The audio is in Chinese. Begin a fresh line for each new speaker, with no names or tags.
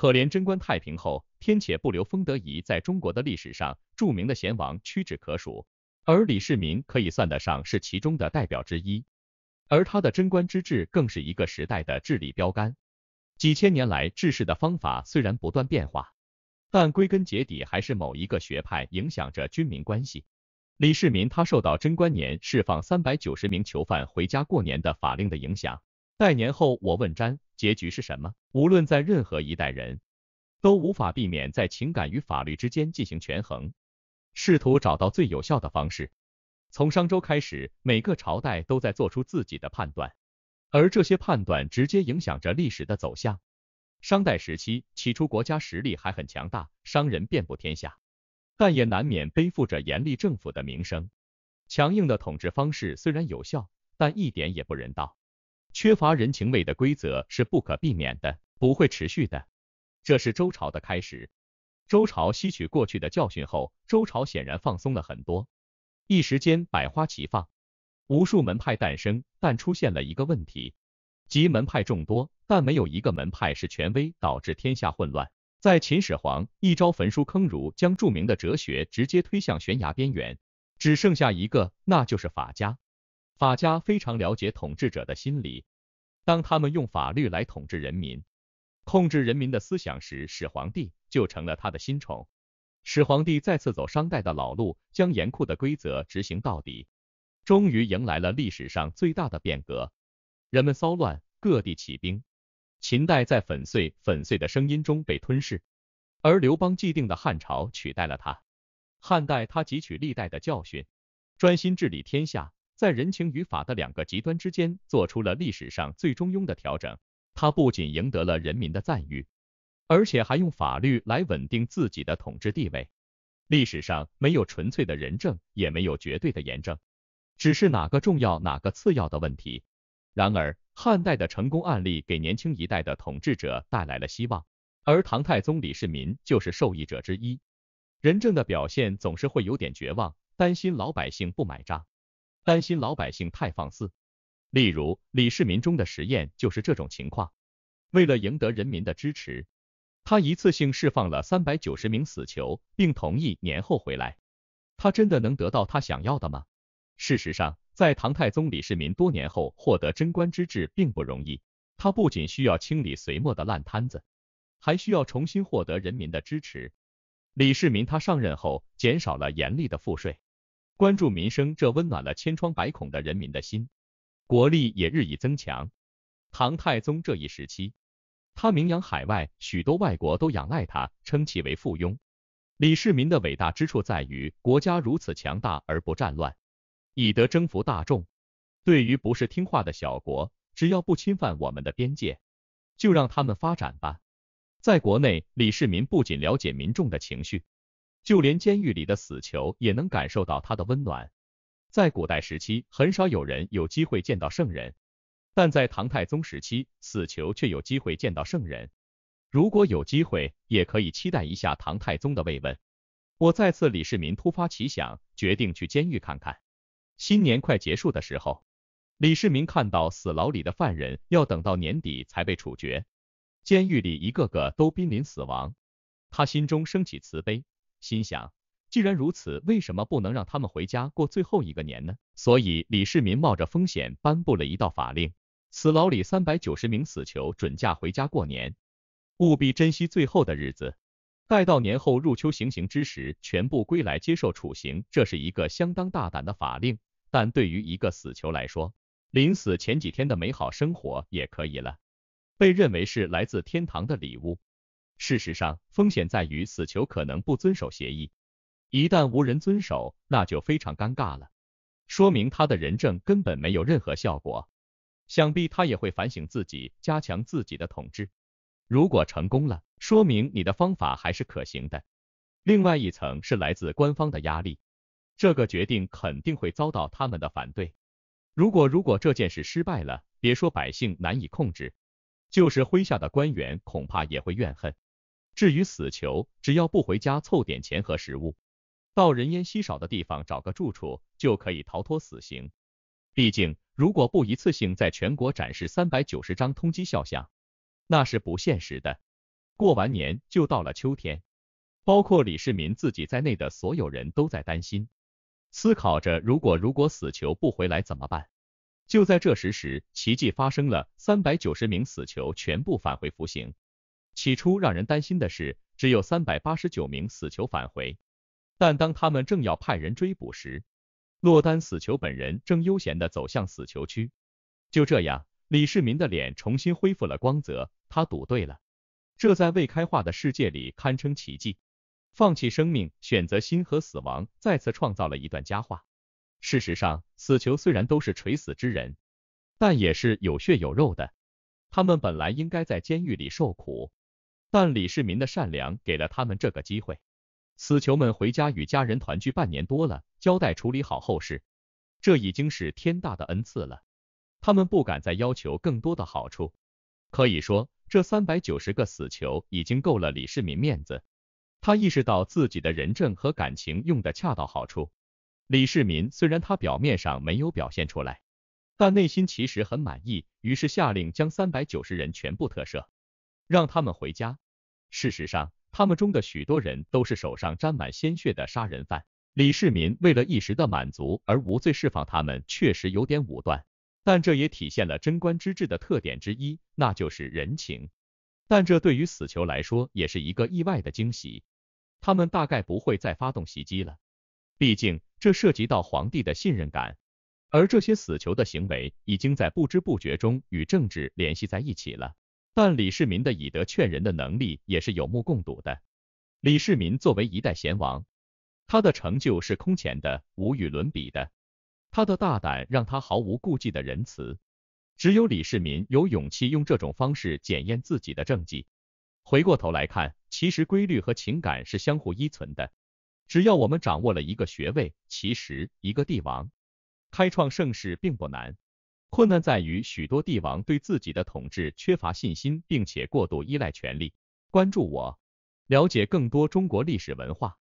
可怜贞观太平后，天且不留封德仪。在中国的历史上，著名的贤王屈指可数，而李世民可以算得上是其中的代表之一。而他的贞观之治更是一个时代的治理标杆。几千年来，治世的方法虽然不断变化，但归根结底还是某一个学派影响着军民关系。李世民他受到贞观年释放三百九十名囚犯回家过年的法令的影响。待年后，我问詹。结局是什么？无论在任何一代人，都无法避免在情感与法律之间进行权衡，试图找到最有效的方式。从商周开始，每个朝代都在做出自己的判断，而这些判断直接影响着历史的走向。商代时期，起初国家实力还很强大，商人遍布天下，但也难免背负着严厉政府的名声。强硬的统治方式虽然有效，但一点也不人道。缺乏人情味的规则是不可避免的，不会持续的。这是周朝的开始。周朝吸取过去的教训后，周朝显然放松了很多，一时间百花齐放，无数门派诞生。但出现了一个问题，即门派众多，但没有一个门派是权威，导致天下混乱。在秦始皇一招焚书坑儒，将著名的哲学直接推向悬崖边缘，只剩下一个，那就是法家。法家非常了解统治者的心理，当他们用法律来统治人民、控制人民的思想时，始皇帝就成了他的新宠。始皇帝再次走商代的老路，将严酷的规则执行到底，终于迎来了历史上最大的变革。人们骚乱，各地起兵，秦代在粉碎粉碎的声音中被吞噬，而刘邦既定的汉朝取代了他。汉代他汲取历代的教训，专心治理天下。在人情与法的两个极端之间做出了历史上最中庸的调整，他不仅赢得了人民的赞誉，而且还用法律来稳定自己的统治地位。历史上没有纯粹的仁政，也没有绝对的严政，只是哪个重要哪个次要的问题。然而，汉代的成功案例给年轻一代的统治者带来了希望，而唐太宗李世民就是受益者之一。仁政的表现总是会有点绝望，担心老百姓不买账。担心老百姓太放肆，例如李世民中的实验就是这种情况。为了赢得人民的支持，他一次性释放了三百九十名死囚，并同意年后回来。他真的能得到他想要的吗？事实上，在唐太宗李世民多年后获得贞观之治并不容易，他不仅需要清理隋末的烂摊子，还需要重新获得人民的支持。李世民他上任后减少了严厉的赋税。关注民生，这温暖了千疮百孔的人民的心，国力也日益增强。唐太宗这一时期，他名扬海外，许多外国都仰赖他，称其为附庸。李世民的伟大之处在于，国家如此强大而不战乱，以德征服大众。对于不是听话的小国，只要不侵犯我们的边界，就让他们发展吧。在国内，李世民不仅了解民众的情绪。就连监狱里的死囚也能感受到他的温暖。在古代时期，很少有人有机会见到圣人，但在唐太宗时期，死囚却有机会见到圣人。如果有机会，也可以期待一下唐太宗的慰问。我再次，李世民突发奇想，决定去监狱看看。新年快结束的时候，李世民看到死牢里的犯人要等到年底才被处决，监狱里一个个都濒临死亡，他心中升起慈悲。心想，既然如此，为什么不能让他们回家过最后一个年呢？所以李世民冒着风险颁布了一道法令，死牢里三百九十名死囚准假回家过年，务必珍惜最后的日子，待到年后入秋行刑之时，全部归来接受处刑。这是一个相当大胆的法令，但对于一个死囚来说，临死前几天的美好生活也可以了，被认为是来自天堂的礼物。事实上，风险在于死囚可能不遵守协议，一旦无人遵守，那就非常尴尬了，说明他的人证根本没有任何效果。想必他也会反省自己，加强自己的统治。如果成功了，说明你的方法还是可行的。另外一层是来自官方的压力，这个决定肯定会遭到他们的反对。如果如果这件事失败了，别说百姓难以控制，就是麾下的官员恐怕也会怨恨。至于死囚，只要不回家凑点钱和食物，到人烟稀少的地方找个住处，就可以逃脱死刑。毕竟，如果不一次性在全国展示三百九十张通缉肖像，那是不现实的。过完年就到了秋天，包括李世民自己在内的所有人都在担心，思考着如果如果死囚不回来怎么办。就在这时，时奇迹发生了，三百九十名死囚全部返回服刑。起初让人担心的是，只有三百八十九名死囚返回。但当他们正要派人追捕时，落单死囚本人正悠闲地走向死囚区。就这样，李世民的脸重新恢复了光泽。他赌对了，这在未开化的世界里堪称奇迹。放弃生命，选择心和死亡，再次创造了一段佳话。事实上，死囚虽然都是垂死之人，但也是有血有肉的。他们本来应该在监狱里受苦。但李世民的善良给了他们这个机会，死囚们回家与家人团聚半年多了，交代处理好后事，这已经是天大的恩赐了。他们不敢再要求更多的好处，可以说这三百九十个死囚已经够了李世民面子。他意识到自己的仁政和感情用的恰到好处。李世民虽然他表面上没有表现出来，但内心其实很满意，于是下令将三百九十人全部特赦。让他们回家。事实上，他们中的许多人都是手上沾满鲜血的杀人犯。李世民为了一时的满足而无罪释放他们，确实有点武断，但这也体现了贞观之治的特点之一，那就是人情。但这对于死囚来说也是一个意外的惊喜。他们大概不会再发动袭击了，毕竟这涉及到皇帝的信任感。而这些死囚的行为已经在不知不觉中与政治联系在一起了。但李世民的以德劝人的能力也是有目共睹的。李世民作为一代贤王，他的成就是空前的，无与伦比的。他的大胆让他毫无顾忌的仁慈，只有李世民有勇气用这种方式检验自己的政绩。回过头来看，其实规律和情感是相互依存的。只要我们掌握了一个穴位，其实一个帝王开创盛世并不难。困难在于许多帝王对自己的统治缺乏信心，并且过度依赖权力。关注我，了解更多中国历史文化。